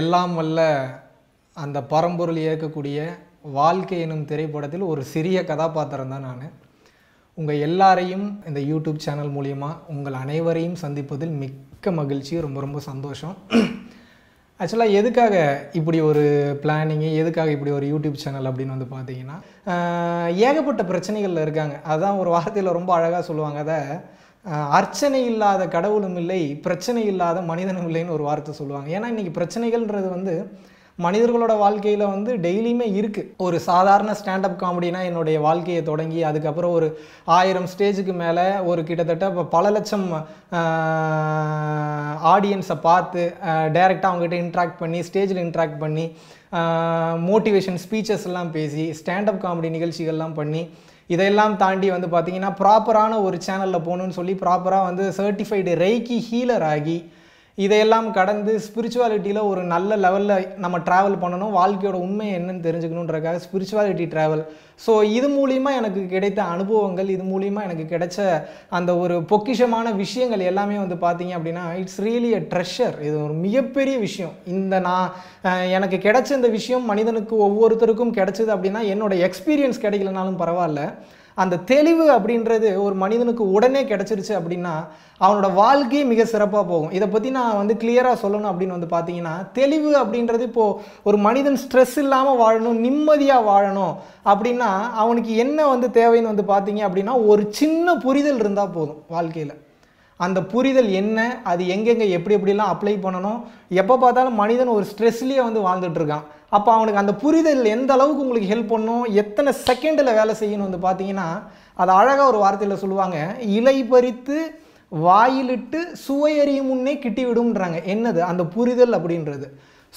எல்லாம் வல்ல அந்த பரம்பொருள் இயக்கக்கூடிய வாழ்க்கை எனும் திரைப்படத்தில் ஒரு சிறிய கதாபாத்திரம் தான் நான் உங்கள் எல்லாரையும் இந்த யூடியூப் சேனல் மூலிமா உங்கள் அனைவரையும் சந்திப்பதில் மிக்க மகிழ்ச்சி ரொம்ப ரொம்ப சந்தோஷம் ஆக்சுவலாக எதுக்காக இப்படி ஒரு பிளானிங்கு எதுக்காக இப்படி ஒரு யூடியூப் சேனல் அப்படின்னு வந்து பார்த்தீங்கன்னா ஏகப்பட்ட பிரச்சனைகளில் இருக்காங்க அதுதான் ஒரு வார்த்தையில் ரொம்ப அழகாக சொல்லுவாங்க அதை அர்ச்சனை இல்லாத கடவுளும் இல்லை பிரச்சனை இல்லாத மனிதனும் இல்லைன்னு ஒரு வார்த்தை சொல்லுவாங்க ஏன்னா இன்றைக்கி பிரச்சனைகள்ன்றது வந்து மனிதர்களோட வாழ்க்கையில் வந்து டெய்லியுமே இருக்குது ஒரு சாதாரண ஸ்டாண்டப் காமெடினா என்னுடைய வாழ்க்கையை தொடங்கி அதுக்கப்புறம் ஒரு ஆயிரம் ஸ்டேஜுக்கு மேலே ஒரு கிட்டத்தட்ட இப்போ பல லட்சம் ஆடியன்ஸை பார்த்து டைரெக்டாக அவங்ககிட்ட இன்ட்ராக்ட் பண்ணி ஸ்டேஜில் இன்ட்ராக்ட் பண்ணி மோட்டிவேஷன் ஸ்பீச்சஸ் எல்லாம் பேசி ஸ்டாண்டப் காமெடி நிகழ்ச்சிகள்லாம் பண்ணி இதையெல்லாம் தாண்டி வந்து பார்த்திங்கன்னா ப்ராப்பரான ஒரு சேனலில் போகணுன்னு சொல்லி ப்ராப்பராக வந்து சர்டிஃபைடு ரெய்கி ஹீலர் ஆகி இதையெல்லாம் கடந்து ஸ்பிரிச்சுவாலிட்டியில் ஒரு நல்ல லெவலில் நம்ம ட்ராவல் பண்ணணும் வாழ்க்கையோட உண்மை என்னன்னு தெரிஞ்சுக்கணுன்றக்காக ஸ்பிரிச்சுவாலிட்டி ட்ராவல் ஸோ இது மூலிமா எனக்கு கிடைத்த அனுபவங்கள் இது மூலிமா எனக்கு கிடைச்ச அந்த ஒரு பொக்கிஷமான விஷயங்கள் எல்லாமே வந்து பார்த்தீங்க அப்படின்னா இட்ஸ் ரியலி அ ட்ரெஷர் இது ஒரு மிகப்பெரிய விஷயம் இந்த நான் எனக்கு கிடைச்ச இந்த விஷயம் மனிதனுக்கு ஒவ்வொருத்தருக்கும் கிடைச்சது அப்படின்னா என்னோடய எக்ஸ்பீரியன்ஸ் கிடைக்கலனாலும் பரவாயில்ல அந்த தெளிவு அப்படின்றது ஒரு மனிதனுக்கு உடனே கிடச்சிருச்சு அப்படின்னா அவனோட வாழ்க்கையே மிக சிறப்பாக போகும் இதை பற்றி நான் வந்து கிளியராக சொல்லணும் அப்படின்னு வந்து பார்த்தீங்கன்னா தெளிவு அப்படின்றது இப்போது ஒரு மனிதன் ஸ்ட்ரெஸ் இல்லாமல் வாழணும் நிம்மதியாக வாழணும் அப்படின்னா அவனுக்கு என்ன வந்து தேவைன்னு வந்து பார்த்தீங்க அப்படின்னா ஒரு சின்ன புரிதல் இருந்தால் போதும் வாழ்க்கையில் அந்த புரிதல் என்ன அது எங்கெங்கே எப்படி எப்படிலாம் அப்ளை பண்ணணும் எப்போ பார்த்தாலும் மனிதன் ஒரு ஸ்ட்ரெஸ்லேயே வந்து வாழ்ந்துட்டுருக்கான் அப்போ அவனுக்கு அந்த புரிதல் எந்த அளவுக்கு உங்களுக்கு ஹெல்ப் பண்ணும் எத்தனை செகண்டில் வேலை செய்யணும் வந்து பார்த்தீங்கன்னா அது அழகாக ஒரு வார்த்தையில் சொல்லுவாங்க இலை பறித்து வாயிலிட்டு சுவையறியும் முன்னே கிட்டி விடும்ன்றாங்க என்னது அந்த புரிதல் அப்படின்றது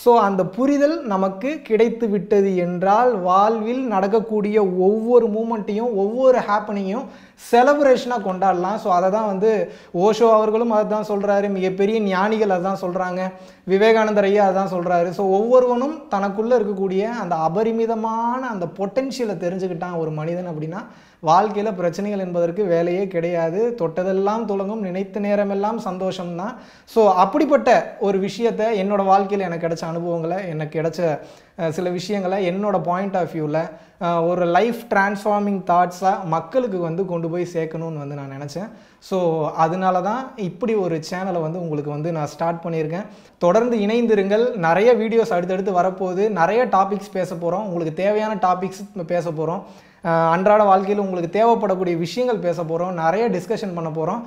ஸோ அந்த புரிதல் நமக்கு கிடைத்து விட்டது என்றால் வாழ்வில் நடக்கக்கூடிய ஒவ்வொரு மூமெண்ட்டையும் ஒவ்வொரு ஹாப்பனிங்கையும் செலப்ரேஷனாக கொண்டாடலாம் ஸோ அதை தான் வந்து ஓஷோ அவர்களும் அதை தான் சொல்கிறாரு மிகப்பெரிய ஞானிகள் அதை தான் சொல்கிறாங்க விவேகானந்தர் ஐயா அதான் சொல்கிறாரு ஸோ ஒவ்வொருவனும் தனக்குள்ளே இருக்கக்கூடிய அந்த அபரிமிதமான அந்த பொட்டென்ஷியலை தெரிஞ்சுக்கிட்டான் ஒரு மனிதன் அப்படின்னா வாழ்க்கையில் பிரச்சனைகள் என்பதற்கு வேலையே கிடையாது தொட்டதெல்லாம் தொடங்கும் நினைத்த நேரமெல்லாம் சந்தோஷம்தான் ஸோ அப்படிப்பட்ட ஒரு விஷயத்தை என்னோடய வாழ்க்கையில் எனக்கு கிடைச்ச அனுபவங்களை எனக்கு கிடைச்ச சில விஷயங்களை என்னோடய பாயிண்ட் ஆஃப் வியூவில் ஒரு லைஃப் டிரான்ஸ்ஃபார்மிங் தாட்ஸாக மக்களுக்கு வந்து கொண்டு போய் சேர்க்கணும்னு வந்து நான் நினச்சேன் ஸோ அதனால தான் இப்படி ஒரு சேனலை வந்து உங்களுக்கு வந்து நான் ஸ்டார்ட் பண்ணியிருக்கேன் தொடர்ந்து இணைந்திருங்கள் நிறைய வீடியோஸ் அடுத்தடுத்து வரப்போகுது நிறைய டாபிக்ஸ் பேச போகிறோம் உங்களுக்கு தேவையான டாபிக்ஸ் பேச போகிறோம் அன்றாட வாழ்க்கையில் உங்களுக்கு தேவைப்படக்கூடிய விஷயங்கள் பேச போகிறோம் நிறைய டிஸ்கஷன் பண்ண போகிறோம்